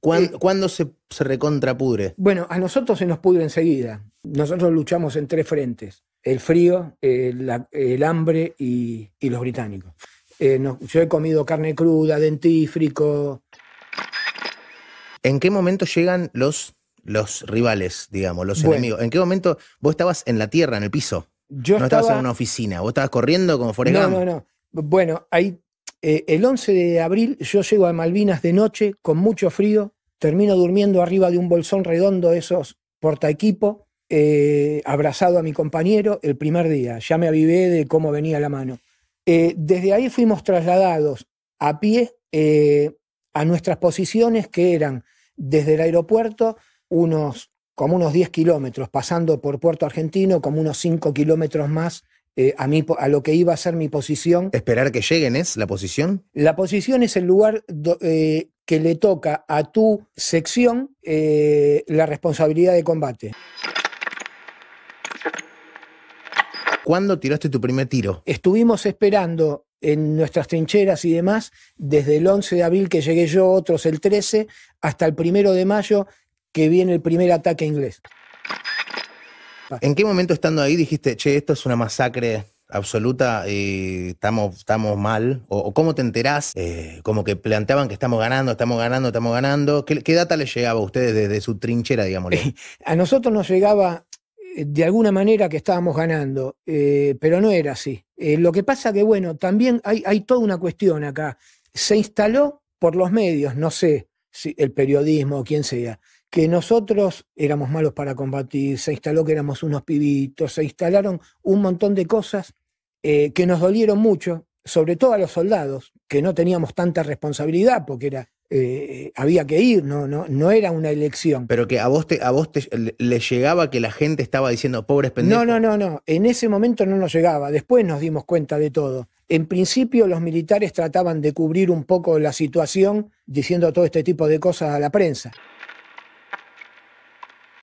¿Cuándo, se, recontra pudre? Bueno, a nosotros se nos pudre enseguida. Nosotros luchamos en tres frentes: el frío, el, hambre y, los británicos. Eh, yo he comido carne cruda, dentífrico. ¿En qué momento llegan los, los rivales, digamos, los enemigos? ¿En qué momento vos estabas en la tierra, en el piso? Yo no estaba, estabas en una oficina, vos estabas corriendo como Forrest No, no, no. Bueno, ahí eh, el 11 de abril yo llego a Malvinas de noche con mucho frío, termino durmiendo arriba de un bolsón redondo de esos porta equipo, eh, abrazado a mi compañero el primer día, ya me avivé de cómo venía la mano. Eh, desde ahí fuimos trasladados a pie a nuestras posiciones que eran desde el aeropuerto unos como unos 10 kilómetros, pasando por Puerto Argentino como unos 5 kilómetros más eh, a, mí, a lo que iba a ser mi posición. ¿Esperar que lleguen es la posición? La posición es el lugar eh, que le toca a tu sección eh, la responsabilidad de combate. ¿Cuándo tiraste tu primer tiro? Estuvimos esperando en nuestras trincheras y demás, desde el 11 de abril que llegué yo, otros el 13, hasta el primero de mayo que viene el primer ataque inglés. ¿En qué momento estando ahí dijiste, che, esto es una masacre absoluta y estamos, estamos mal? O, cómo te enterás? Eh, como que planteaban que estamos ganando, estamos ganando, estamos ganando. ¿Qué, data les llegaba a ustedes desde su trinchera, digamos? a nosotros nos llegaba eh, de alguna manera que estábamos ganando, eh, pero no era así. lo que pasa que, bueno, también hay, hay toda una cuestión acá. Se instaló por los medios, no sé si el periodismo o quién sea, que nosotros éramos malos para combatir, se instaló que éramos unos pibitos, se instalaron un montón de cosas eh, que nos dolieron mucho, sobre todo a los soldados, que no teníamos tanta responsabilidad porque era eh, había que ir, no, no, no era una elección. Pero que a vos a vos te, le llegaba que la gente estaba diciendo pobres pendejos. No, no, no, no. En ese momento no nos llegaba. Después nos dimos cuenta de todo. En principio los militares trataban de cubrir un poco la situación diciendo todo este tipo de cosas a la prensa.